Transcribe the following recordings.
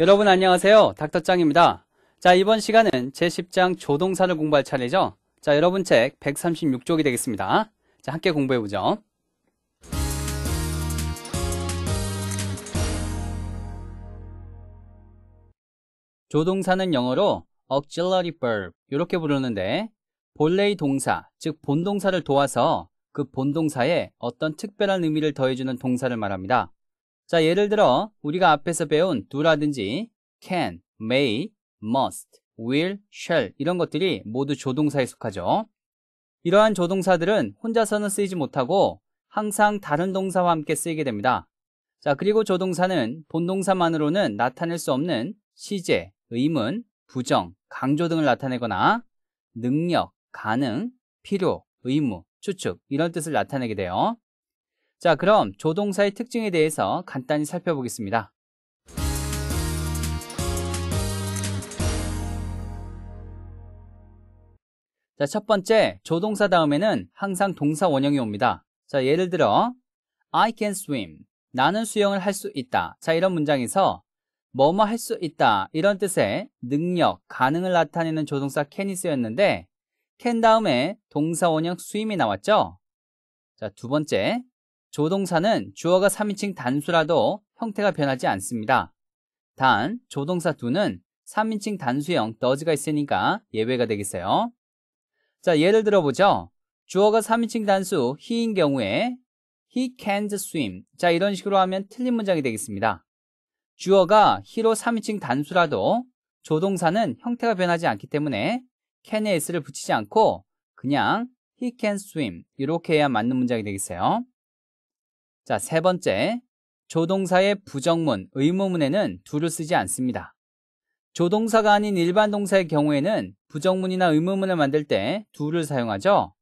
여러분 안녕하세요. 닥터짱입니다. 자, 이번 시간은 제10장 조동사를 공부할 차례죠. 자, 여러분 책 136쪽이 되겠습니다. 자, 함께 공부해보죠. 조동사는 영어로 auxiliary verb 이렇게 부르는데 본래의 동사, 즉 본동사를 도와서 그 본동사에 어떤 특별한 의미를 더해주는 동사를 말합니다. 자, 예를 들어 우리가 앞에서 배운 do라든지 can, may, must, will, shall 이런 것들이 모두 조동사에 속하죠. 이러한 조동사들은 혼자서는 쓰이지 못하고 항상 다른 동사와 함께 쓰이게 됩니다. 자, 그리고 조동사는 본동사만으로는 나타낼 수 없는 시제, 의문, 부정, 강조 등을 나타내거나 능력, 가능, 필요, 의무, 추측 이런 뜻을 나타내게 돼요. 자, 그럼 조동사의 특징에 대해서 간단히 살펴보겠습니다. 자, 첫 번째, 조동사 다음에는 항상 동사 원형이 옵니다. 자, 예를 들어, I can swim. 나는 수영을 할 수 있다. 자, 이런 문장에서 뭐뭐 할 수 있다. 이런 뜻의 능력, 가능을 나타내는 조동사 can이 쓰였는데, can 다음에 동사 원형 swim이 나왔죠? 자, 두 번째, 조동사는 주어가 3인칭 단수라도 형태가 변하지 않습니다. 단, 조동사 d 는 3인칭 단수형 does가 있으니까 예외가 되겠어요. 자, 예를 들어보죠. 주어가 3인칭 단수 he인 경우에 he can't swim. 자, 이런 식으로 하면 틀린 문장이 되겠습니다. 주어가 he로 3인칭 단수라도 조동사는 형태가 변하지 않기 때문에 can에 s를 붙이지 않고 그냥 he can swim 이렇게 해야 맞는 문장이 되겠어요. 자, 세 번째. 조동사의 부정문, 의무문에는 둘을 쓰지 않습니다. 조동사가 아닌 일반 동사의 경우에는 부정문이나 의무문을 만들 때 둘을 사용하죠.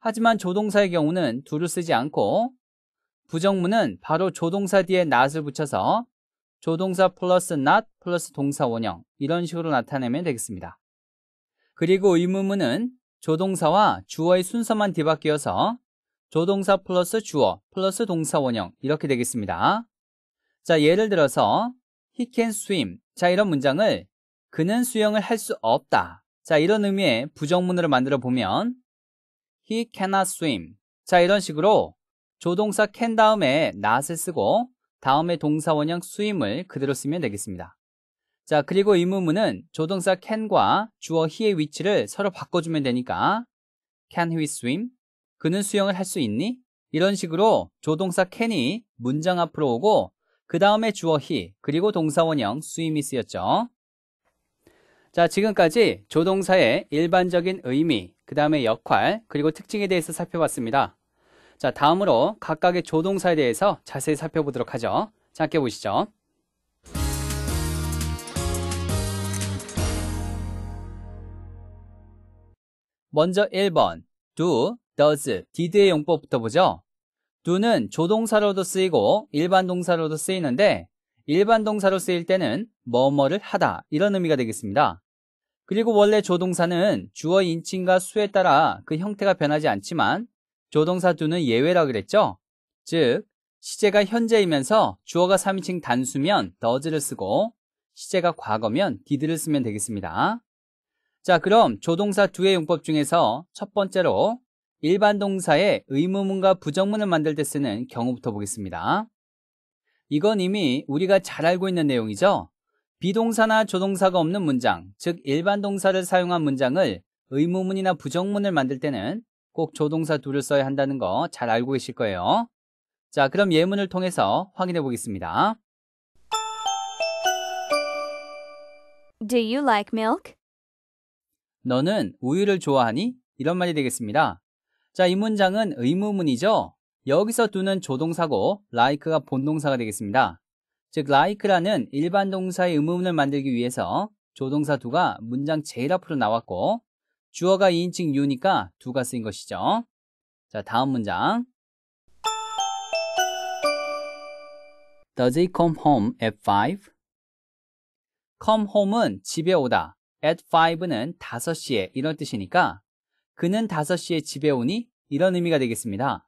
하지만 조동사의 경우는 둘을 쓰지 않고 부정문은 바로 조동사 뒤에 not을 붙여서 조동사 플러스 not 플러스 동사 원형 이런 식으로 나타내면 되겠습니다. 그리고 의무문은 조동사와 주어의 순서만 뒤바뀌어서 조동사 플러스 주어 플러스 동사 원형 이렇게 되겠습니다. 자, 예를 들어서 he can swim. 자, 이런 문장을 그는 수영을 할 수 없다. 자, 이런 의미의 부정문으로 만들어 보면 he cannot swim. 자, 이런 식으로 조동사 can 다음에 not을 쓰고 다음에 동사 원형 swim을 그대로 쓰면 되겠습니다. 자, 그리고 이 문문은 조동사 can과 주어 he의 위치를 서로 바꿔주면 되니까 can he swim? 그는 수영을 할 수 있니? 이런 식으로 조동사 캔이 문장 앞으로 오고 그 다음에 주어히 그리고 동사원형 수임이 쓰였죠. 자 지금까지 조동사의 일반적인 의미 그 다음에 역할 그리고 특징에 대해서 살펴봤습니다. 자 다음으로 각각의 조동사에 대해서 자세히 살펴보도록 하죠. 함께 보시죠. 먼저 1번 do does, did의 용법부터 보죠. do는 조동사로도 쓰이고 일반 동사로도 쓰이는데 일반 동사로 쓰일 때는 뭐뭐를 하다 이런 의미가 되겠습니다. 그리고 원래 조동사는 주어 인칭과 수에 따라 그 형태가 변하지 않지만 조동사 do는 예외라 그랬죠. 즉 시제가 현재이면서 주어가 3인칭 단수면 does를 쓰고 시제가 과거면 did를 쓰면 되겠습니다. 자 그럼 조동사 do의 용법 중에서 첫 번째로 일반 동사에 의문문과 부정문을 만들 때 쓰는 경우부터 보겠습니다. 이건 이미 우리가 잘 알고 있는 내용이죠. 비동사나 조동사가 없는 문장, 즉 일반 동사를 사용한 문장을 의문문이나 부정문을 만들 때는 꼭 조동사 둘을 써야 한다는 거 잘 알고 계실 거예요. 자, 그럼 예문을 통해서 확인해 보겠습니다. Do you like milk? 너는 우유를 좋아하니? 이런 말이 되겠습니다. 자, 이 문장은 의무문이죠. 여기서 두는 조동사고 like가 본동사가 되겠습니다. 즉 like라는 일반 동사의 의무문을 만들기 위해서 조동사 두가 문장 제일 앞으로 나왔고 주어가 2인칭 유니까 두가 쓰인 것이죠. 자, 다음 문장. Does he come home at 5? come home은 집에 오다, at 5는 5시에 이런 뜻이니까 그는 5시에 집에 오니 이런 의미가 되겠습니다.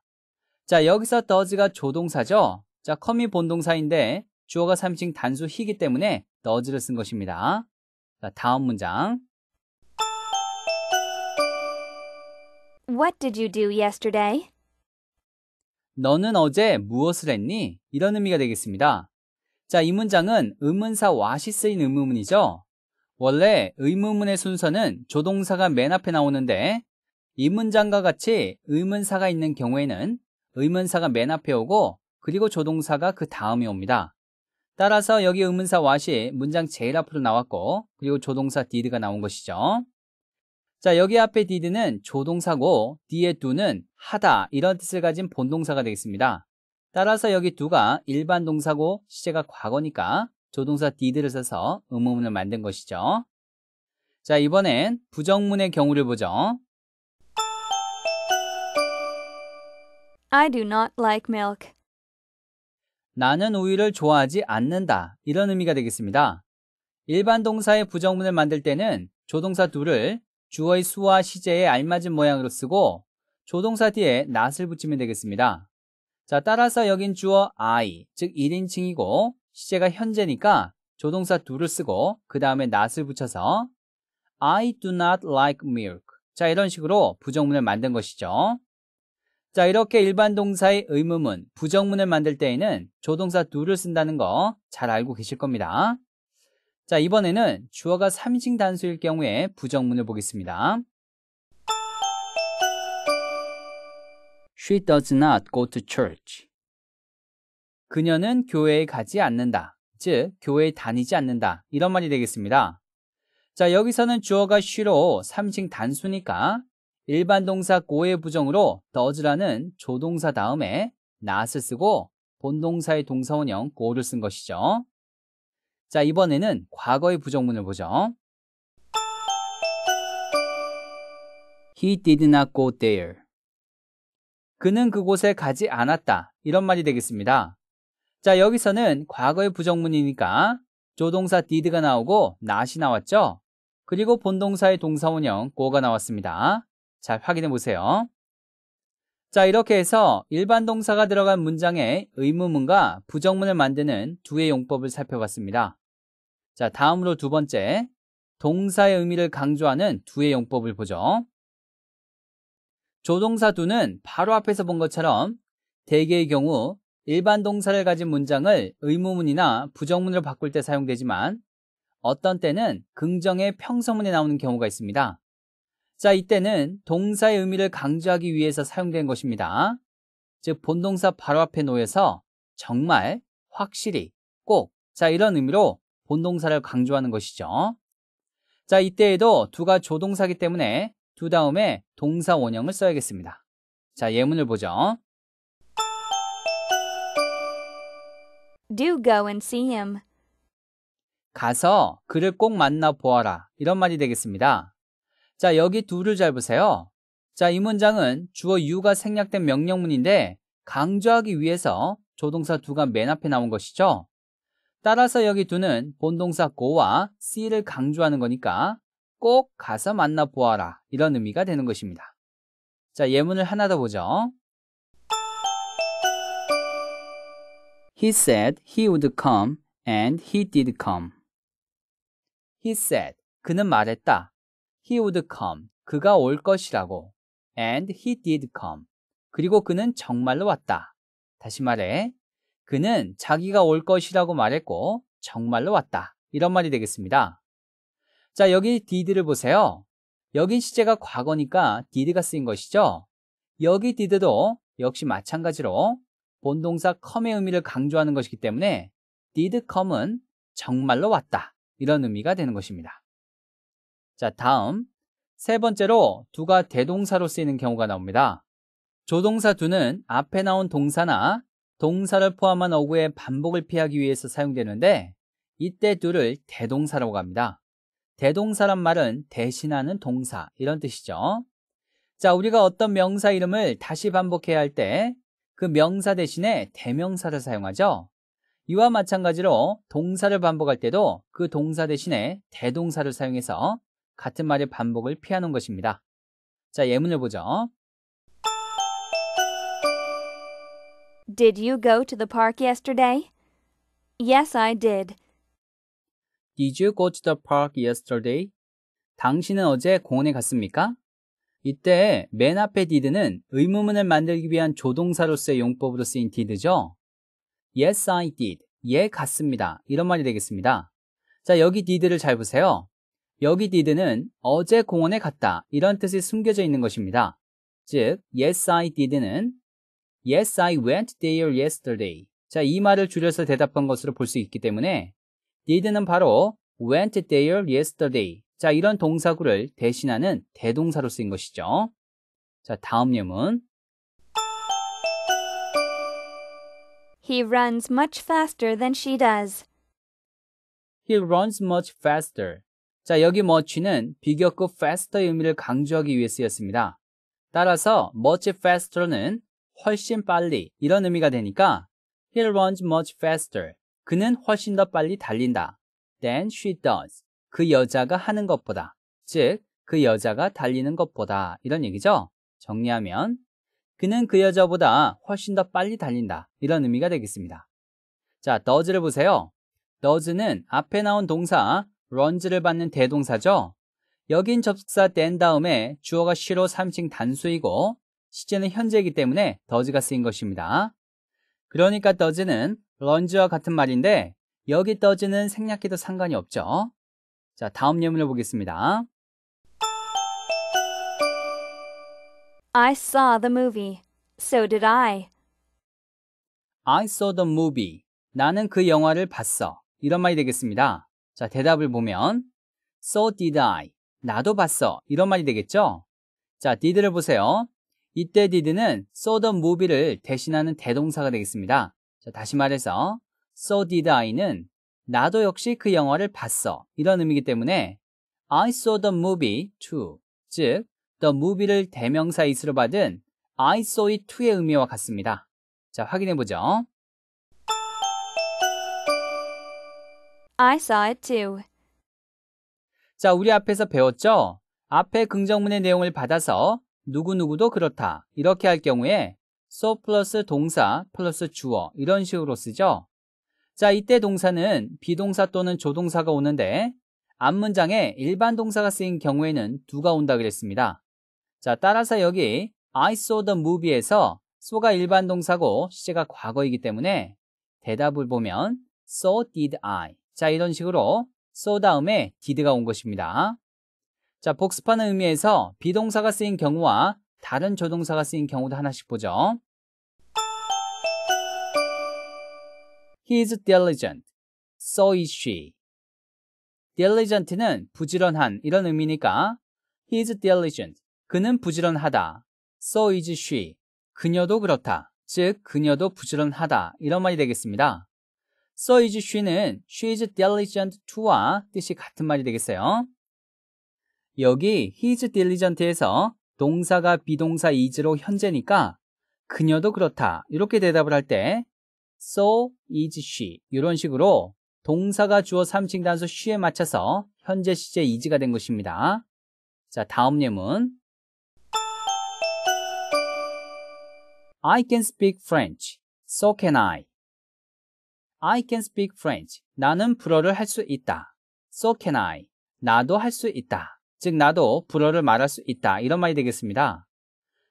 자, 여기서 does가 조동사죠. 자, 컴이 본동사인데 주어가 3층 단수히기 때문에 does를 쓴 것입니다. 자, 다음 문장. What did you do yesterday? 너는 어제 무엇을 했니? 이런 의미가 되겠습니다. 자, 이 문장은 의문사 what이 쓰인 의문문이죠. 원래 의문문의 순서는 조동사가 맨 앞에 나오는데 이 문장과 같이 의문사가 있는 경우에는 의문사가 맨 앞에 오고 그리고 조동사가 그 다음에 옵니다. 따라서 여기 의문사 와시 문장 제일 앞으로 나왔고 그리고 조동사 did가 나온 것이죠. 자 여기 앞에 did는 조동사고 뒤에 do는 하다 이런 뜻을 가진 본동사가 되겠습니다. 따라서 여기 do가 일반 동사고 시제가 과거니까 조동사 did를 써서 의문문을 만든 것이죠. 자 이번엔 부정문의 경우를 보죠. I do not like milk. 나는 우유를 좋아하지 않는다. 이런 의미가 되겠습니다. 일반 동사의 부정문을 만들 때는 조동사 둘을 주어의 수와 시제에 알맞은 모양으로 쓰고 조동사 뒤에 not을 붙이면 되겠습니다. 자, 따라서 여긴 주어 I, 즉 1인칭이고 시제가 현재니까 조동사 둘을 쓰고 그 다음에 not을 붙여서 I do not like milk. 자, 이런 식으로 부정문을 만든 것이죠. 자, 이렇게 일반 동사의 의문문, 부정문을 만들 때에는 조동사 do를 쓴다는 거 잘 알고 계실 겁니다. 자, 이번에는 주어가 3인 단수일 경우에 부정문을 보겠습니다. She does not go to church. 그녀는 교회에 가지 않는다. 즉, 교회에 다니지 않는다. 이런 말이 되겠습니다. 자, 여기서는 주어가 she로 3인 단수니까 일반 동사 고의 부정으로 does라는 조동사 다음에 not을 쓰고 본동사의 동사원형 고를 쓴 것이죠. 자, 이번에는 과거의 부정문을 보죠. He did not go there. 그는 그곳에 가지 않았다. 이런 말이 되겠습니다. 자, 여기서는 과거의 부정문이니까 조동사 did가 나오고 not이 나왔죠? 그리고 본동사의 동사원형 go가 나왔습니다. 잘 확인해 보세요. 자, 이렇게 해서 일반 동사가 들어간 문장의 의문문과 부정문을 만드는 두의 용법을 살펴봤습니다. 자, 다음으로 두 번째, 동사의 의미를 강조하는 두의 용법을 보죠. 조동사 두는 바로 앞에서 본 것처럼 대개의 경우 일반 동사를 가진 문장을 의무문이나 부정문으로 바꿀 때 사용되지만 어떤 때는 긍정의 평서문에 나오는 경우가 있습니다. 자, 이때는 동사의 의미를 강조하기 위해서 사용된 것입니다. 즉, 본동사 바로 앞에 놓여서 정말, 확실히, 꼭, 자, 이런 의미로 본동사를 강조하는 것이죠. 자, 이때에도 두가 조동사기 때문에 두 다음에 동사 원형을 써야겠습니다. 자, 예문을 보죠. Do go and see him. 가서 그를 꼭 만나 보아라. 이런 말이 되겠습니다. 자, 여기 둘을 잘 보세요. 자, 이 문장은 주어 유가 생략된 명령문인데 강조하기 위해서 조동사 두가 맨 앞에 나온 것이죠. 따라서 여기 두는 본동사 고와 c를 강조하는 거니까 꼭 가서 만나보아라 이런 의미가 되는 것입니다. 자, 예문을 하나 더 보죠. He said he would come and he did come. He said, 그는 말했다. He would come. 그가 올 것이라고. And he did come. 그리고 그는 정말로 왔다. 다시 말해. 그는 자기가 올 것이라고 말했고 정말로 왔다. 이런 말이 되겠습니다. 자, 여기 did를 보세요. 여긴 시제가 과거니까 did가 쓰인 것이죠. 여기 did도 역시 마찬가지로 본동사 come의 의미를 강조하는 것이기 때문에 did come은 정말로 왔다. 이런 의미가 되는 것입니다. 자, 다음 세 번째로 두가 대동사로 쓰이는 경우가 나옵니다. 조동사 두는 앞에 나온 동사나 동사를 포함한 어구의 반복을 피하기 위해서 사용되는데 이때 두를 대동사라고 합니다. 대동사란 말은 대신하는 동사 이런 뜻이죠. 자, 우리가 어떤 명사 이름을 다시 반복해야 할 때 그 명사 대신에 대명사를 사용하죠. 이와 마찬가지로 동사를 반복할 때도 그 동사 대신에 대동사를 사용해서 같은 말의 반복을 피하는 것입니다. 자, 예문을 보죠. Did you go to the park yesterday? Yes, I did. Did you go to the park yesterday? 당신은 어제 공원에 갔습니까? 이때 맨 앞에 did는 의무문을 만들기 위한 조동사로서의 용법으로 쓰인 did죠. Yes, I did. 예, 갔습니다. 이런 말이 되겠습니다. 자, 여기 did를 잘 보세요. 여기 did는 어제 공원에 갔다 이런 뜻이 숨겨져 있는 것입니다. 즉, yes I did는 yes I went there yesterday. 자, 이 말을 줄여서 대답한 것으로 볼 수 있기 때문에 did는 바로 went there yesterday. 자, 이런 동사구를 대신하는 대동사로 쓰인 것이죠. 자, 다음 예문. He runs much faster than she does. He runs much faster. 자, 여기 much는 비교급 faster의 의미를 강조하기 위해 쓰였습니다. 따라서 much faster는 훨씬 빨리 이런 의미가 되니까 he runs much faster. 그는 훨씬 더 빨리 달린다. than she does. 그 여자가 하는 것보다. 즉, 그 여자가 달리는 것보다 이런 얘기죠. 정리하면 그는 그 여자보다 훨씬 더 빨리 달린다. 이런 의미가 되겠습니다. 자, does를 보세요. does는 앞에 나온 동사 런즈를 받는 대동사죠. 여긴 접속사 된 다음에 주어가 시로 3층 단수이고 시제는 현재이기 때문에 더즈가 쓰인 것입니다. 그러니까 더즈는 런즈와 같은 말인데 여기 더즈는 생략해도 상관이 없죠. 자, 다음 예문을 보겠습니다. I saw the movie. So did I. I saw the movie. 나는 그 영화를 봤어. 이런 말이 되겠습니다. 자, 대답을 보면 so did I. 나도 봤어. 이런 말이 되겠죠? 자, did를 보세요. 이때 did는 so the movie를 대신하는 대동사가 되겠습니다. 자, 다시 말해서 so did I는 나도 역시 그 영화를 봤어. 이런 의미이기 때문에 I saw the movie too. 즉, the movie를 대명사 이스로 받은 I saw it too의 의미와 같습니다. 자, 확인해 보죠. I saw it too. 자, 우리 앞에서 배웠죠? 앞에 긍정문의 내용을 받아서 누구누구도 그렇다. 이렇게 할 경우에 so 플러스 동사 플러스 주어 이런 식으로 쓰죠. 자, 이때 동사는 비동사 또는 조동사가 오는데 앞 문장에 일반 동사가 쓰인 경우에는 두가 온다 그랬습니다. 자, 따라서 여기 I saw the movie에서 so가 일반 동사고 시제가 과거이기 때문에 대답을 보면 so did I 자, 이런 식으로 so 다음에 did가 온 것입니다. 자, 복습하는 의미에서 비동사가 쓰인 경우와 다른 조동사가 쓰인 경우도 하나씩 보죠. He is diligent. So is she. diligent는 부지런한 이런 의미니까 he is diligent. 그는 부지런하다. So is she. 그녀도 그렇다. 즉, 그녀도 부지런하다. 이런 말이 되겠습니다. So is she는 she is diligent to와 뜻이 같은 말이 되겠어요. 여기 he's diligent에서 동사가 비동사 is로 현재니까 그녀도 그렇다 이렇게 대답을 할 때 so is she 이런 식으로 동사가 주어 3층 단수 she에 맞춰서 현재 시제 is가 된 것입니다. 자 다음 예문 I can speak French. So can I. I can speak French. 나는 불어를 할 수 있다. So can I. 나도 할 수 있다. 즉 나도 불어를 말할 수 있다. 이런 말이 되겠습니다.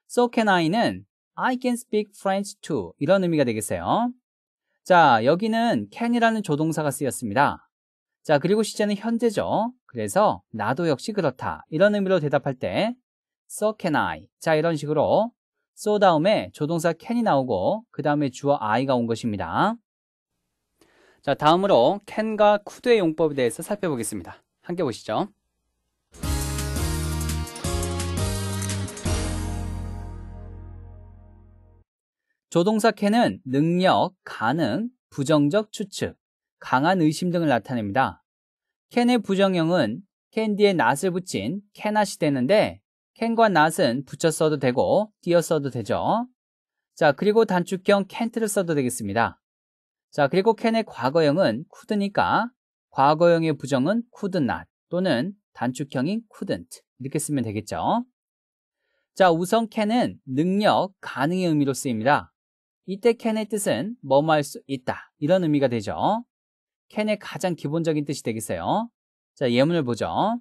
So can I는 I can speak French too. 이런 의미가 되겠어요. 자, 여기는 can이라는 조동사가 쓰였습니다. 자, 그리고 시제는 현재죠. 그래서 나도 역시 그렇다. 이런 의미로 대답할 때 so can I. 자, 이런 식으로 so 다음에 조동사 can이 나오고 그 다음에 주어 I가 온 것입니다. 자, 다음으로 캔과 쿠드의 용법에 대해서 살펴보겠습니다. 함께 보시죠. 조동사 캔은 능력, 가능, 부정적 추측, 강한 의심 등을 나타냅니다. 캔의 부정형은 캔 뒤에 낫을 붙인 캔낫이 되는데 캔과 낫은 붙여 써도 되고 띄어 써도 되죠. 자, 그리고 단축형 캔트를 써도 되겠습니다. 자, 그리고 캔의 과거형은 could니까 과거형의 부정은 could not 또는 단축형인 couldn't 이렇게 쓰면 되겠죠. 자, 우선 캔은 능력, 가능의 의미로 쓰입니다. 이때 캔의 뜻은 뭐뭐 할수 있다 이런 의미가 되죠. 캔의 가장 기본적인 뜻이 되겠어요. 자, 예문을 보죠.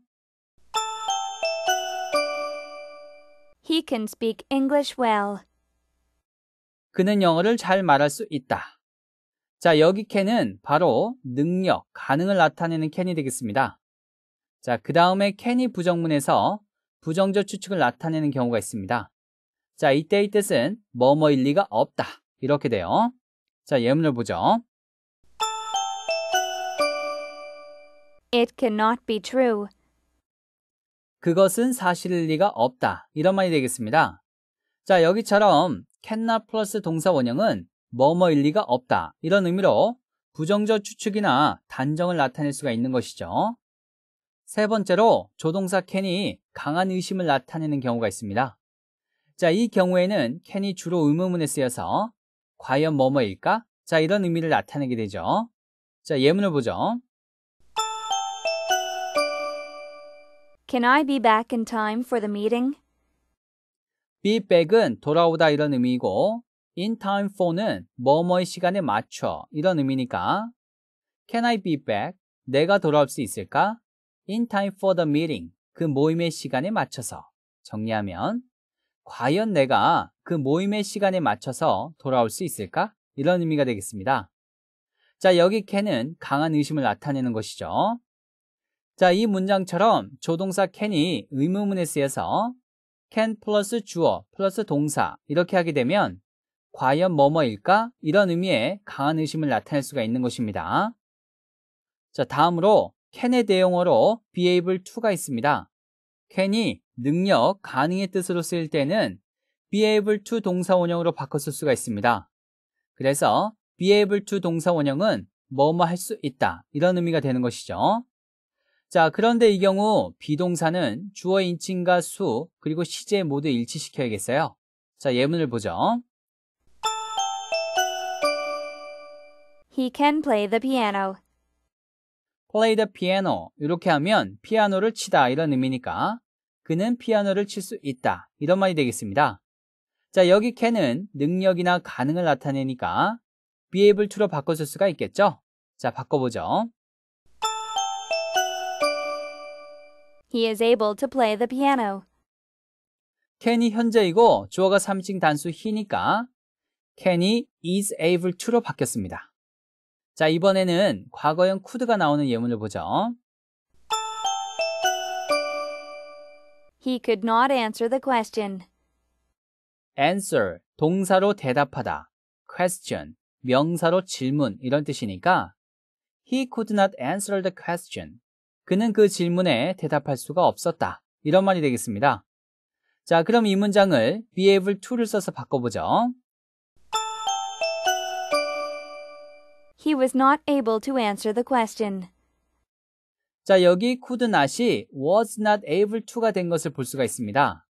He can speak English well. 그는 영어를 잘 말할 수 있다. 자, 여기 캔은 바로 능력, 가능을 나타내는 캔이 되겠습니다. 자, 그 다음에 캔이 부정문에서 부정적 추측을 나타내는 경우가 있습니다. 자, 이때의 뜻은 뭐뭐일 리가 없다. 이렇게 돼요. 자, 예문을 보죠. It cannot be true. 그것은 사실일 리가 없다. 이런 말이 되겠습니다. 자, 여기처럼 cannot 플러스 동사 원형은 뭐뭐일 리가 없다. 이런 의미로 부정적 추측이나 단정을 나타낼 수가 있는 것이죠. 세 번째로 조동사 캔이 강한 의심을 나타내는 경우가 있습니다. 자, 이 경우에는 캔이 주로 의문문에 쓰여서 과연 뭐뭐일까? 자, 이런 의미를 나타내게 되죠. 자, 예문을 보죠. Can I be back in time for the meeting? be back은 돌아오다 이런 의미이고 in time for는 뭐뭐의 시간에 맞춰 이런 의미니까 Can I be back? 내가 돌아올 수 있을까? In time for the meeting. 그 모임의 시간에 맞춰서. 정리하면 과연 내가 그 모임의 시간에 맞춰서 돌아올 수 있을까? 이런 의미가 되겠습니다. 자, 여기 can은 강한 의심을 나타내는 것이죠. 자, 이 문장처럼 조동사 can이 의무문에 쓰여서 can 플러스 주어 플러스 동사 이렇게 하게 되면 과연 뭐뭐일까? 이런 의미의 강한 의심을 나타낼 수가 있는 것입니다. 자, 다음으로 캔의 대용어로 beable to가 있습니다. 캔이 능력, 가능의 뜻으로 쓰일 때는 be able to 동사원형으로 바꿨을 수가 있습니다. 그래서 be able to 동사원형은 뭐뭐 할 수 있다 이런 의미가 되는 것이죠. 자 그런데 이 경우 비동사는 주어 인칭과 수 그리고 시제 모두 일치시켜야겠어요. 자 예문을 보죠. He can play the piano. play the piano. 이렇게 하면 피아노를 치다 이런 의미니까 그는 피아노를 칠 수 있다. 이런 말이 되겠습니다. 자, 여기 can은 능력이나 가능을 나타내니까 be able to로 바꿔줄 수가 있겠죠? 자, 바꿔보죠. He is able to play the piano. can이 현재이고 주어가 3층 단수 he니까 can이 is able to로 바뀌었습니다. 자, 이번에는 과거형 could가 나오는 예문을 보죠. He could not answer the question. answer 동사로 대답하다. question 명사로 질문 이런 뜻이니까 he could not answer the question. 그는 그 질문에 대답할 수가 없었다. 이런 말이 되겠습니다. 자, 그럼 이 문장을 be able to를 써서 바꿔보죠. He was not able to answer the question. 자, 여기 could not이 was not able to가 된 것을 볼 수가 있습니다.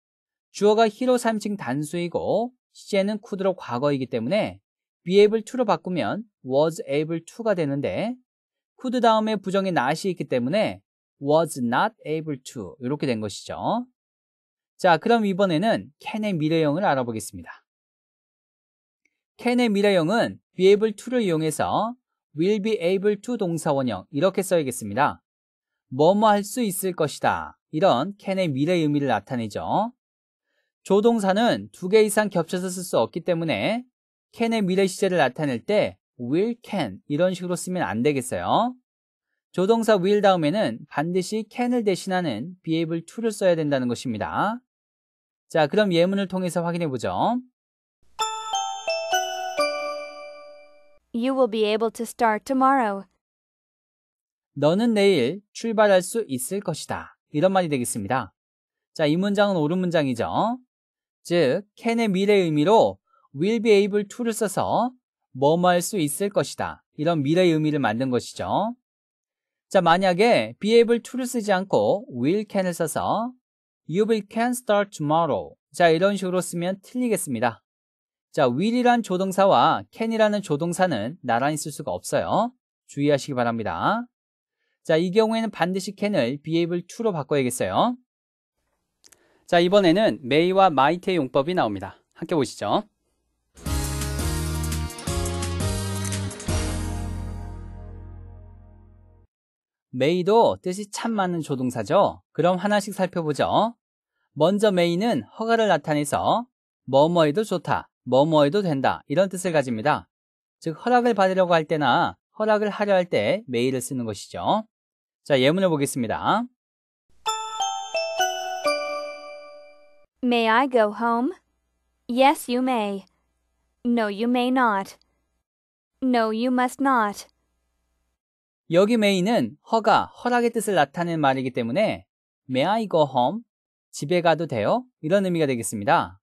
주어가 히로 3칭 단수이고 시제는 could로 과거이기 때문에 be able to로 바꾸면 was able to가 되는데 could 다음에 부정의 not이 있기 때문에 was not able to 이렇게 된 것이죠. 자, 그럼 이번에는 can의 미래형을 알아보겠습니다. can의 미래형은 be able to를 이용해서 will be able to 동사원형 이렇게 써야겠습니다. 뭐뭐 할 수 있을 것이다. 이런 can의 미래 의미를 나타내죠. 조동사는 두 개 이상 겹쳐서 쓸 수 없기 때문에 can의 미래 시제를 나타낼 때 will can 이런 식으로 쓰면 안 되겠어요. 조동사 will 다음에는 반드시 can을 대신하는 be able to를 써야 된다는 것입니다. 자, 그럼 예문을 통해서 확인해 보죠. You will be able to start tomorrow. 너는 내일 출발할 수 있을 것이다. 이런 말이 되겠습니다. 자, 이 문장은 옳은 문장이죠. 즉, can의 미래 의미로 will be able to를 써서 뭐뭐 할 수 있을 것이다. 이런 미래의 의미를 만든 것이죠. 자, 만약에 be able to를 쓰지 않고 will can을 써서 you will can start tomorrow. 자, 이런 식으로 쓰면 틀리겠습니다. 자, will이란 조동사와 can이라는 조동사는 나란히 쓸 수가 없어요. 주의하시기 바랍니다. 자, 이 경우에는 반드시 can을 be able to로 바꿔야겠어요. 자, 이번에는 may와 might의 용법이 나옵니다. 함께 보시죠. 메이도 뜻이 참 많은 조동사죠. 그럼 하나씩 살펴보죠. 먼저 메이는 허가를 나타내서 뭐뭐해도 좋다. 뭐뭐해도 된다 이런 뜻을 가집니다. 즉 허락을 받으려고 할 때나 허락을 하려 할 때 메일을 쓰는 것이죠. 자 예문을 보겠습니다. May I go home? Yes, you may. No, you may not. No, you must not. 여기 may는 허가, 허락의 뜻을 나타낸 말이기 때문에 may I go home? 집에 가도 돼요? 이런 의미가 되겠습니다.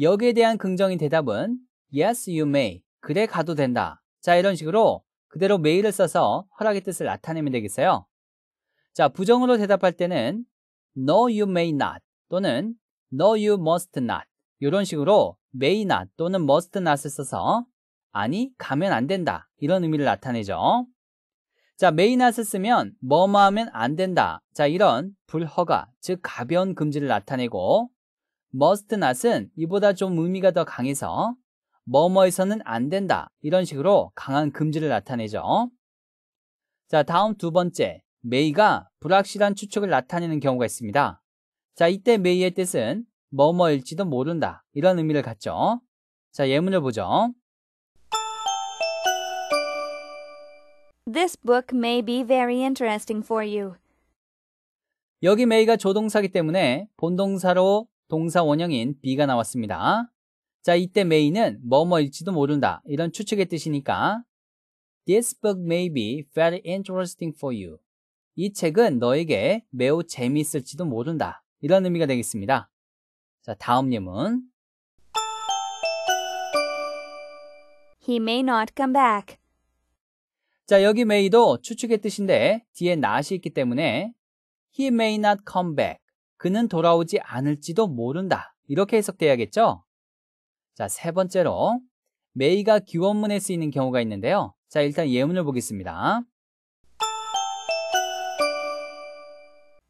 여기에 대한 긍정인 대답은 Yes, you may. 그래 가도 된다. 자, 이런 식으로 그대로 may를 써서 허락의 뜻을 나타내면 되겠어요. 자, 부정으로 대답할 때는 No, you may not 또는 No, you must not 이런 식으로 may not 또는 must not을 써서 아니, 가면 안 된다 이런 의미를 나타내죠. 자, may not을 쓰면 뭐뭐 하면 안 된다. 자, 이런 불허가, 즉 가벼운 금지를 나타내고 must not은 이보다 좀 의미가 더 강해서 뭐뭐에서는 안 된다 이런 식으로 강한 금지를 나타내죠. 자 다음 두 번째 may가 불확실한 추측을 나타내는 경우가 있습니다. 자 이때 may의 뜻은 뭐뭐일지도 모른다 이런 의미를 갖죠. 자 예문을 보죠. This book may be very interesting for you. 여기 may가 조동사기 때문에 본동사로 동사 원형인 be가 나왔습니다. 자, 이때 may는 뭐뭐일지도 모른다. 이런 추측의 뜻이니까 This book may be very interesting for you. 이 책은 너에게 매우 재미있을지도 모른다. 이런 의미가 되겠습니다. 자, 다음 예문. He may not come back. 자, 여기 may도 추측의 뜻인데 뒤에 not이 있기 때문에 he may not come back. 그는 돌아오지 않을지도 모른다. 이렇게 해석돼야겠죠? 자, 세 번째로 메이가 기원문에 쓰이는 경우가 있는데요. 자, 일단 예문을 보겠습니다.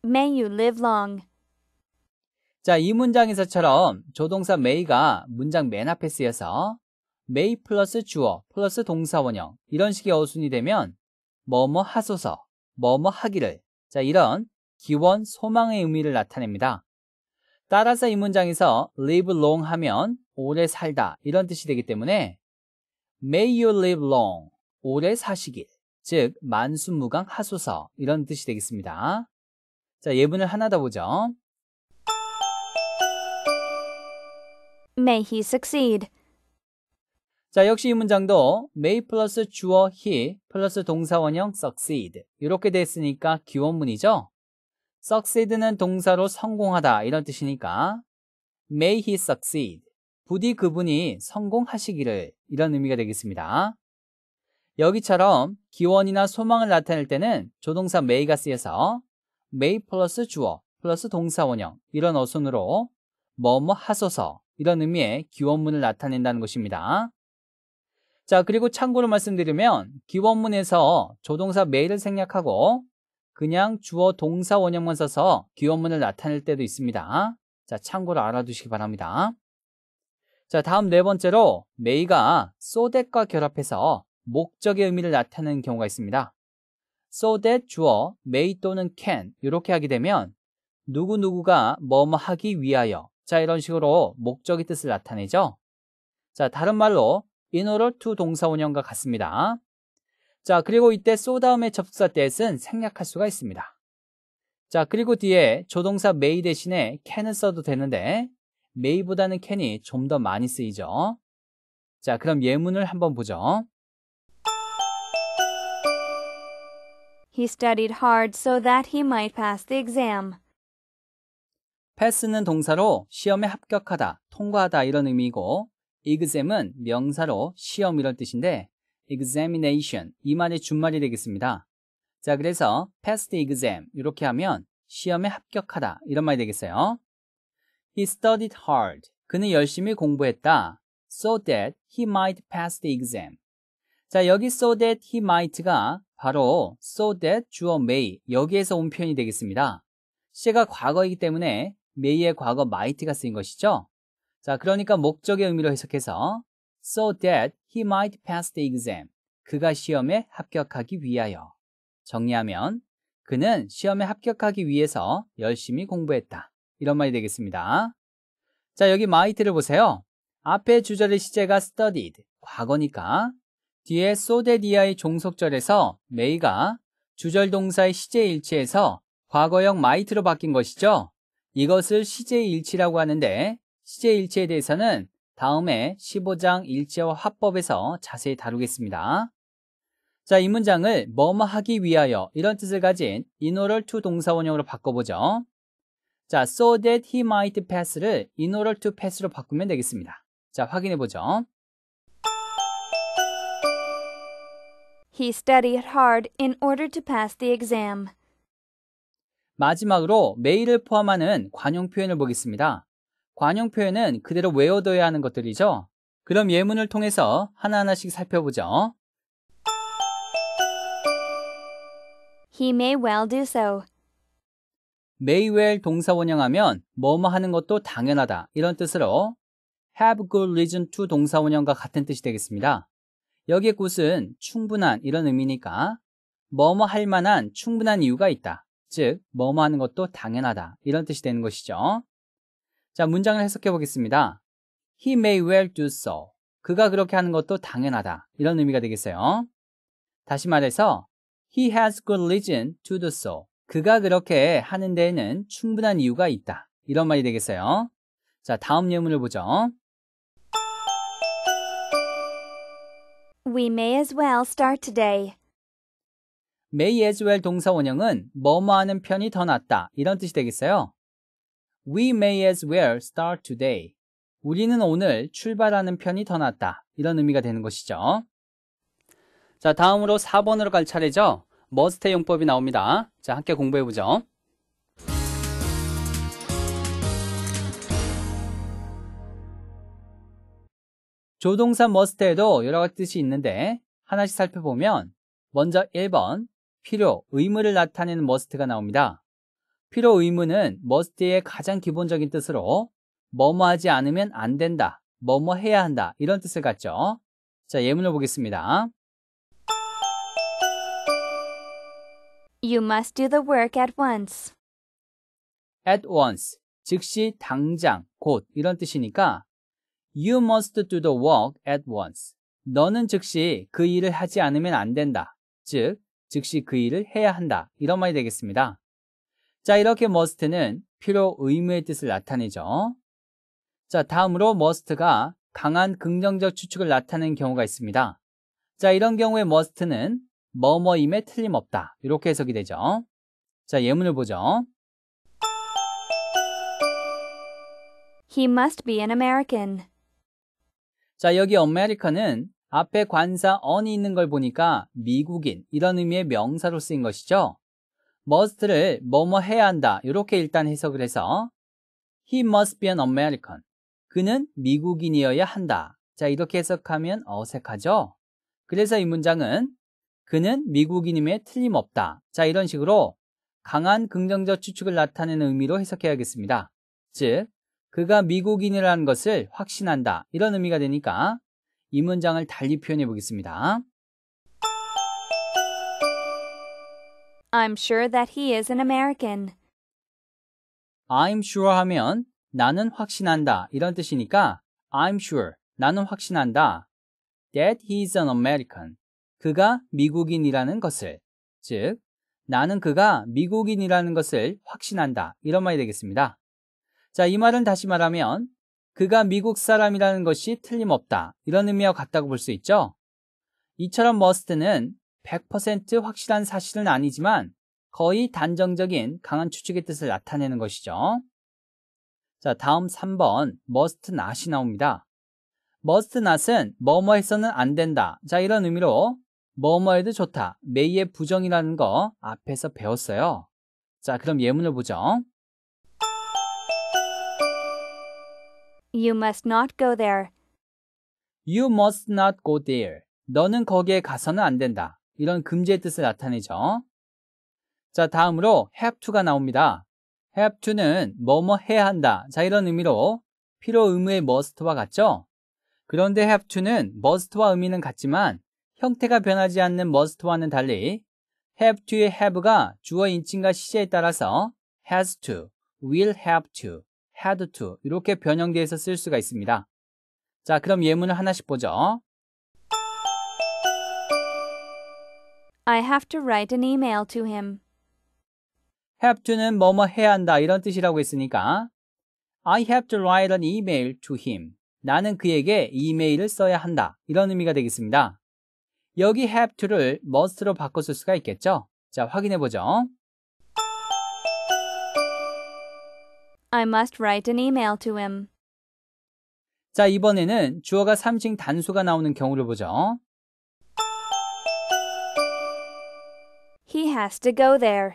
May you live long. 자, 이 문장에서처럼 조동사 may가 문장 맨 앞에 쓰여서 may 플러스 주어 플러스 동사원형 이런 식의 어순이 되면 뭐뭐 하소서, 뭐뭐 하기를 자, 이런 기원, 소망의 의미를 나타냅니다. 따라서 이 문장에서 live long 하면 오래 살다 이런 뜻이 되기 때문에 may you live long 오래 사시길 즉 만수무강 하소서 이런 뜻이 되겠습니다. 자 예문을 하나 더 보죠. May he succeed. 자 역시 이 문장도 may 플러스 주어 he 플러스 동사원형 succeed 이렇게 됐으니까 기원문이죠. succeed는 동사로 성공하다 이런 뜻이니까 may he succeed. 부디 그분이 성공하시기를 이런 의미가 되겠습니다. 여기처럼 기원이나 소망을 나타낼 때는 조동사 may가 쓰여서 may 플러스 주어 플러스 동사원형 이런 어순으로 뭐뭐 하소서 이런 의미의 기원문을 나타낸다는 것입니다. 자, 그리고 참고로 말씀드리면 기원문에서 조동사 may를 생략하고 그냥 주어 동사 원형만 써서 기원문을 나타낼 때도 있습니다. 자, 참고로 알아두시기 바랍니다. 자, 다음 네 번째로 메이가 so that과 결합해서 목적의 의미를 나타내는 경우가 있습니다. so that 주어 may 또는 can 이렇게 하게 되면 누구누구가 뭐 뭐 하기 위하여 자 이런 식으로 목적의 뜻을 나타내죠. 자 다른 말로 in order to 동사원형과 같습니다. 자, 그리고 이때 쏘다음의 접속사 that은 생략할 수가 있습니다. 자, 그리고 뒤에 조동사 may 대신에 can을 써도 되는데 may보다는 can이 좀 더 많이 쓰이죠. 자, 그럼 예문을 한번 보죠. He studied hard so that he might pass the exam. pass는 동사로 시험에 합격하다, 통과하다 이런 의미이고 exam은 명사로 시험 이런 뜻인데 examination 이말의 준말이 되겠습니다. 자, 그래서 p a s t e exam 이렇게 하면 시험에 합격하다 이런 말이 되겠어요. He studied hard. 그는 열심히 공부했다. So that he might pass the exam. 자, 여기 so that he might가 바로 so that 주어 may 여기에서 온 표현이 되겠습니다. 시가 과거이기 때문에 may의 과거 might가 쓰인 것이죠. 자, 그러니까 목적의 의미로 해석해서 so that He might pass the exam. 그가 시험에 합격하기 위하여. 정리하면 그는 시험에 합격하기 위해서 열심히 공부했다. 이런 말이 되겠습니다. 자, 여기 might를 보세요. 앞에 주절의 시제가 studied, 과거니까 뒤에 so t h a t 의 종속절에서 may가 주절 동사의 시제 일치에서 과거형 might로 바뀐 것이죠. 이것을 시제 일치라고 하는데 시제 일치에 대해서는 다음에 15장 일제와 화법에서 자세히 다루겠습니다. 자, 이 문장을 뭐뭐 하기 위하여 이런 뜻을 가진 in order to 동사원형으로 바꿔보죠. 자, so that he might pass를 in order to pass로 바꾸면 되겠습니다. 자, 확인해보죠. He studied hard in order to pass the exam. 마지막으로 매일을 포함하는 관용 표현을 보겠습니다. 관용표에는 그대로 외워둬야 하는 것들이죠. 그럼 예문을 통해서 하나하나씩 살펴보죠. He may well do so. may well 동사 원형하면 뭐뭐 하는 것도 당연하다 이런 뜻으로 have good reason to 동사 원형과 같은 뜻이 되겠습니다. 여기에 굿은 충분한 이런 의미니까 뭐뭐 할 만한 충분한 이유가 있다. 즉, 뭐뭐 하는 것도 당연하다. 이런 뜻이 되는 것이죠. 자, 문장을 해석해 보겠습니다. He may well do so. 그가 그렇게 하는 것도 당연하다. 이런 의미가 되겠어요. 다시 말해서 He has good reason to do so. 그가 그렇게 하는 데에는 충분한 이유가 있다. 이런 말이 되겠어요. 자, 다음 예문을 보죠. We may as well start today. may as well 동사 원형은 뭐뭐 하는 편이 더 낫다. 이런 뜻이 되겠어요. We may as well start today. 우리는 오늘 출발하는 편이 더 낫다. 이런 의미가 되는 것이죠. 자, 다음으로 4번으로 갈 차례죠. 머스트 용법이 나옵니다. 자, 함께 공부해 보죠. 조동사 머스트에도 여러 가지 뜻이 있는데 하나씩 살펴보면 먼저 1번 필요, 의무를 나타내는 머스트가 나옵니다. 필요 의무는 must의 가장 기본적인 뜻으로 뭐뭐 하지 않으면 안 된다, 뭐뭐 해야 한다 이런 뜻을 갖죠. 자, 예문을 보겠습니다. You must do the work at once. at once, 즉시 당장, 곧 이런 뜻이니까 you must do the work at once. 너는 즉시 그 일을 하지 않으면 안 된다. 즉, 즉시 그 일을 해야 한다. 이런 말이 되겠습니다. 자, 이렇게 must는 필요 의무의 뜻을 나타내죠. 자, 다음으로 must가 강한 긍정적 추측을 나타낸 경우가 있습니다. 자, 이런 경우에 must는 뭐뭐임에 틀림없다. 이렇게 해석이 되죠. 자, 예문을 보죠. He must be an American. 자, 여기 American은 앞에 관사 on이 있는 걸 보니까 미국인 이런 의미의 명사로 쓰인 것이죠. must를 뭐뭐 해야 한다 이렇게 일단 해석을 해서 he must be an American. 그는 미국인이어야 한다. 자 이렇게 해석하면 어색하죠? 그래서 이 문장은 그는 미국인임에 틀림없다. 자 이런 식으로 강한 긍정적 추측을 나타내는 의미로 해석해야겠습니다. 즉 그가 미국인이라는 것을 확신한다. 이런 의미가 되니까 이 문장을 달리 표현해 보겠습니다. I'm sure that he is an American. I'm sure 하면 나는 확신한다 이런 뜻이니까 I'm sure 나는 확신한다 that he is an American 그가 미국인이라는 것을 즉 나는 그가 미국인이라는 것을 확신한다 이런 말이 되겠습니다. 자, 이 말은 다시 말하면 그가 미국 사람이라는 것이 틀림없다 이런 의미와 같다고 볼 수 있죠. 이처럼 머스트는 100% 확실한 사실은 아니지만 거의 단정적인 강한 추측의 뜻을 나타내는 것이죠. 자, 다음 3번 must not이 나옵니다. must not은 뭐뭐 해서는 안 된다. 자, 이런 의미로 뭐뭐 해도 좋다. m a 의 부정이라는 거 앞에서 배웠어요. 자, 그럼 예문을 보죠. You must not go there. You must not go there. 너는 거기에 가서는 안 된다. 이런 금지의 뜻을 나타내죠. 자, 다음으로 have to가 나옵니다. have to는 뭐뭐 해야 한다. 자, 이런 의미로 필요 의무의 must와 같죠? 그런데 have to는 must와 의미는 같지만 형태가 변하지 않는 must와는 달리 have to의 have가 주어 인칭과 시제에 따라서 has to, will have to, had to 이렇게 변형돼서 쓸 수가 있습니다. 자, 그럼 예문을 하나씩 보죠. I have to write an email to him. have to는 뭐뭐 해야 한다 이런 뜻이라고 했으니까 I have to write an email to him. 나는 그에게 이메일을 써야 한다. 이런 의미가 되겠습니다. 여기 have to를 must로 바꿔쓸 수가 있겠죠? 자, 확인해 보죠. I must write an email to him. 자, 이번에는 주어가 3칭 단수가 나오는 경우를 보죠. He has to go there.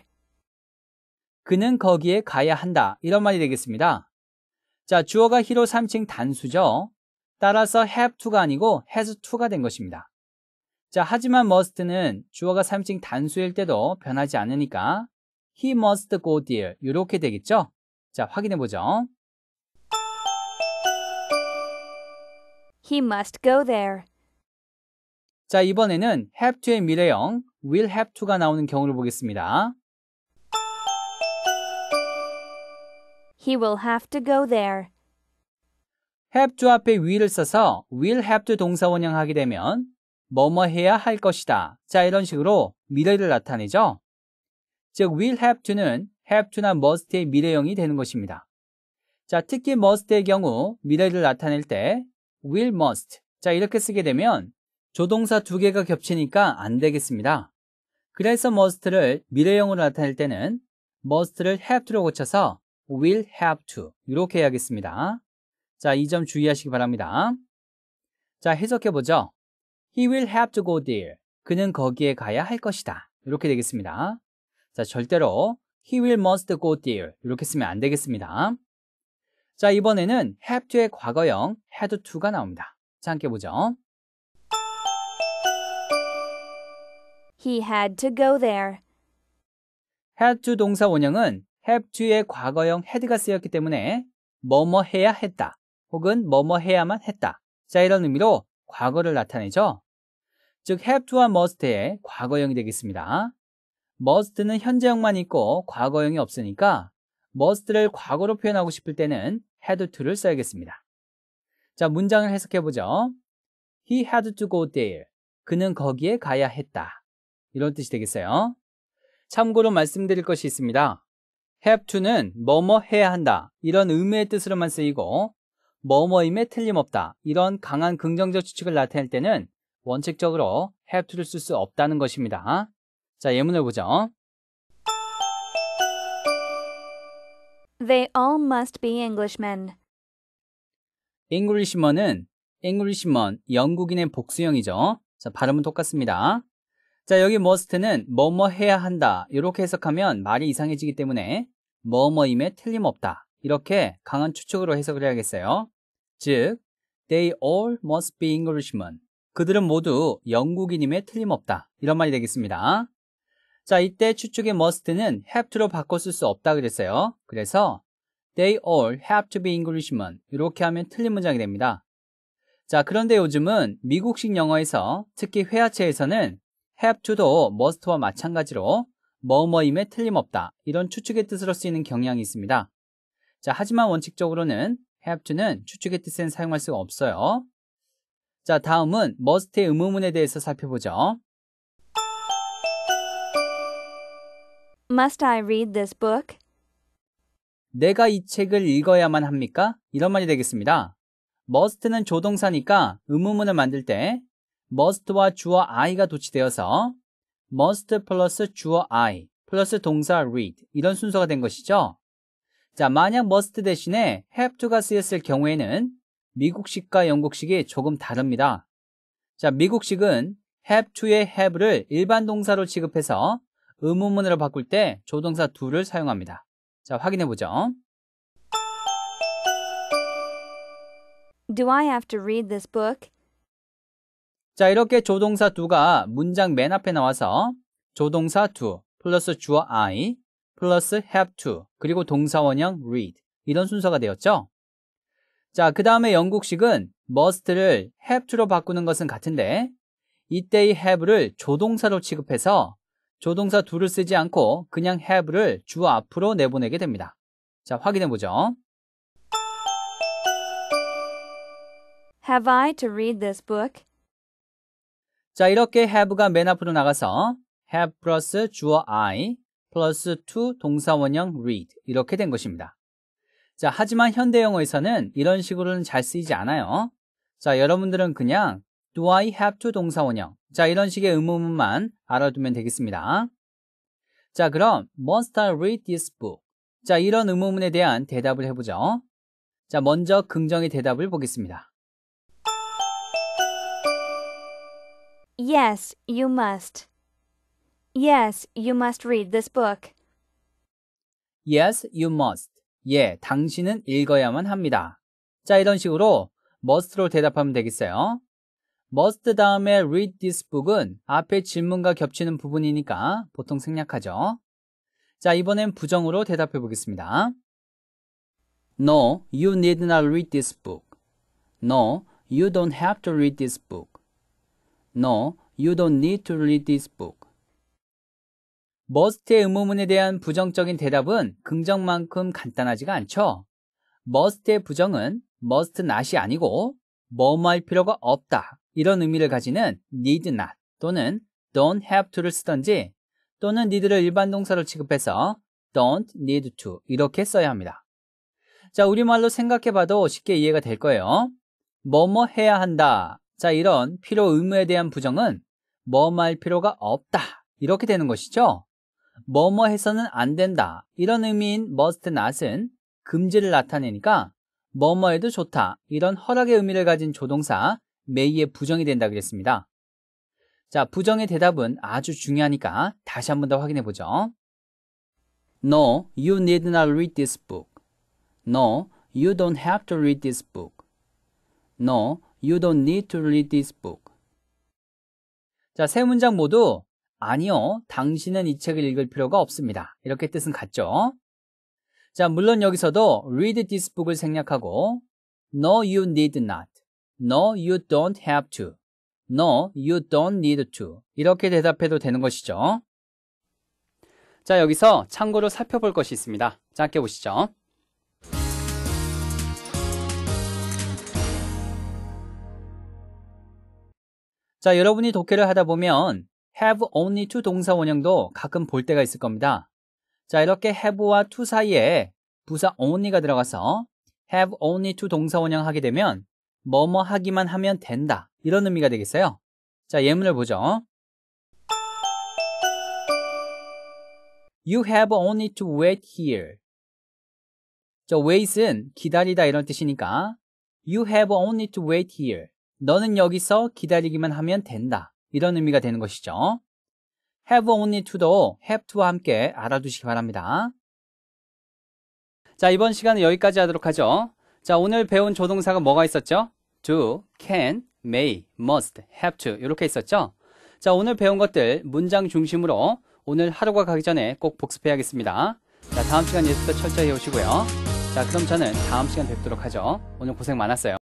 그는 거기에 가야 한다. 이런 말이 되겠습니다. 자, 주어가 히로 3층 단수죠. 따라서 have to가 아니고 has to가 된 것입니다. 자, 하지만 must는 주어가 3층 단수일 때도 변하지 않으니까 he must go there 이렇게 되겠죠? 자, 확인해 보죠. He must go there. 자, 이번에는 have to의 미래형 will have to가 나오는 경우를 보겠습니다. He will have to go there. have to 앞에 will을 써서 will have to 동사 원형하게 되면 뭐뭐 해야 할 것이다. 자, 이런 식으로 미래를 나타내죠. 즉 will have to는 have to나 must의 미래형이 되는 것입니다. 자, 특히 must의 경우 미래를 나타낼 때 will must. 자, 이렇게 쓰게 되면 조동사 두 개가 겹치니까 안 되겠습니다. 그래서 must를 미래형으로 나타낼 때는 must를 have to로 고쳐서 will have to 이렇게 해야겠습니다. 자, 이 점 주의하시기 바랍니다. 자, 해석해보죠. He will have to go there. 그는 거기에 가야 할 것이다. 이렇게 되겠습니다. 자, 절대로 he will must go there. 이렇게 쓰면 안 되겠습니다. 자, 이번에는 have to의 과거형 had to가 나옵니다. 자, 함께 보죠. He had to go there. had to 동사 원형은 have to의 과거형 had가 쓰였기 때문에 뭐뭐 해야 했다 혹은 뭐뭐 해야만 했다. 자, 이런 의미로 과거를 나타내죠. 즉 have to와 must의 과거형이 되겠습니다. must는 현재형만 있고 과거형이 없으니까 must를 과거로 표현하고 싶을 때는 had to를 써야겠습니다. 자, 문장을 해석해 보죠. He had to go there. 그는 거기에 가야 했다. 이런 뜻이 되겠어요. 참고로 말씀드릴 것이 있습니다. have to는 뭐뭐 해야 한다 이런 의미의 뜻으로만 쓰이고 뭐뭐임에 틀림없다 이런 강한 긍정적 추측을 나타낼 때는 원칙적으로 have to를 쓸 수 없다는 것입니다. 자 예문을 보죠. They all must be Englishmen. Englishman은 Englishman 영국인의 복수형이죠. 자 발음은 똑같습니다. 자, 여기 must는 뭐뭐 해야 한다. 이렇게 해석하면 말이 이상해지기 때문에 뭐뭐임에 틀림없다. 이렇게 강한 추측으로 해석을 해야겠어요. 즉, they all must be Englishmen. 그들은 모두 영국인임에 틀림없다. 이런 말이 되겠습니다. 자, 이때 추측의 must는 have to로 바꿔 쓸 수 없다 그랬어요. 그래서 they all have to be Englishmen. 이렇게 하면 틀린 문장이 됩니다. 자, 그런데 요즘은 미국식 영어에서 특히 회화체에서는 have to도 must와 마찬가지로 뭐뭐임에 틀림없다 이런 추측의 뜻으로 쓰이는 경향이 있습니다. 자, 하지만 원칙적으로는 have to는 추측의 뜻엔 사용할 수가 없어요. 자, 다음은 must의 의무문에 대해서 살펴보죠. Must I read this book? 내가 이 책을 읽어야만 합니까? 이런 말이 되겠습니다. must는 조동사니까 의무문을 만들 때 must와 주어 I가 도치되어서 must 플러스 주어 I 플러스 동사 read 이런 순서가 된 것이죠. 자, 만약 must 대신에 have to가 쓰였을 경우에는 미국식과 영국식이 조금 다릅니다. 자, 미국식은 have to의 have를 일반 동사로 취급해서 의문문으로 바꿀 때 조동사 do를 사용합니다. 자, 확인해 보죠. Do I have to read this book? 자, 이렇게 조동사 d 가 문장 맨 앞에 나와서 조동사 do 플러스 주어 I 플러스 have to 그리고 동사원형 read 이런 순서가 되었죠. 자, 그 다음에 영국식은 must를 have to로 바꾸는 것은 같은데 이때의 have를 조동사로 취급해서 조동사 d 를 쓰지 않고 그냥 have를 주어 앞으로 내보내게 됩니다. 자, 확인해 보죠. Have I to read this book? 자, 이렇게 have가 맨 앞으로 나가서 have plus 주어 I 플러스 to 동사원형 read 이렇게 된 것입니다. 자, 하지만 현대 영어에서는 이런 식으로는 잘 쓰이지 않아요. 자, 여러분들은 그냥 do I have to 동사원형 자, 이런 식의 의문문만 알아두면 되겠습니다. 자, 그럼 must I read this book? 자, 이런 의문문에 대한 대답을 해보죠. 자, 먼저 긍정의 대답을 보겠습니다. Yes, you must. Yes, you must read this book. Yes, you must. 예, 당신은 읽어야만 합니다. 자, 이런 식으로 must로 대답하면 되겠어요. must 다음에 read this book은 앞에 질문과 겹치는 부분이니까 보통 생략하죠. 자, 이번엔 부정으로 대답해 보겠습니다. No, you need not read this book. No, you don't have to read this book. No, you don't need to read this book. m u s 의 의무문에 대한 부정적인 대답은 긍정만큼 간단하지가 않죠. m u s 의 부정은 must not이 아니고 뭐뭐할 필요가 없다 이런 의미를 가지는 need not 또는 don't have to를 쓰던지 또는 need를 일반 동사로 취급해서 don't need to 이렇게 써야 합니다. 자, 우리말로 생각해봐도 쉽게 이해가 될 거예요. 뭐 뭐 해야 한다 자, 이런 필요 의무에 대한 부정은 뭐뭐 할 필요가 없다. 이렇게 되는 것이죠. 뭐뭐 해서는 안 된다. 이런 의미인 must not은 금지를 나타내니까 뭐뭐 해도 좋다. 이런 허락의 의미를 가진 조동사 may의 부정이 된다 그랬습니다. 자, 부정의 대답은 아주 중요하니까 다시 한 번 더 확인해 보죠. No, you need not read this book. No, you don't have to read this book. No, You don't need to read this book. 자, 세 문장 모두 아니요, 당신은 이 책을 읽을 필요가 없습니다. 이렇게 뜻은 같죠? 자, 물론 여기서도 read this book을 생략하고 no you need not, no you don't have to, no you don't need to 이렇게 대답해도 되는 것이죠. 자, 여기서 참고로 살펴볼 것이 있습니다. 짧게 보시죠. 자, 여러분이 독해를 하다 보면 have only to 동사 원형도 가끔 볼 때가 있을 겁니다. 자, 이렇게 have와 to 사이에 부사 only가 들어가서 have only to 동사 원형 하게 되면 뭐 뭐 하기만 하면 된다. 이런 의미가 되겠어요. 자, 예문을 보죠. You have only to wait here. 저 wait은 기다리다 이런 뜻이니까 You have only to wait here. 너는 여기서 기다리기만 하면 된다. 이런 의미가 되는 것이죠. have only to도 have to와 함께 알아두시기 바랍니다. 자, 이번 시간은 여기까지 하도록 하죠. 자, 오늘 배운 조동사가 뭐가 있었죠? do, can, may, must, have to 이렇게 있었죠? 자, 오늘 배운 것들 문장 중심으로 오늘 하루가 가기 전에 꼭 복습해야겠습니다. 자, 다음 시간 예습도 철저히 해오시고요. 자, 그럼 저는 다음 시간 뵙도록 하죠. 오늘 고생 많았어요.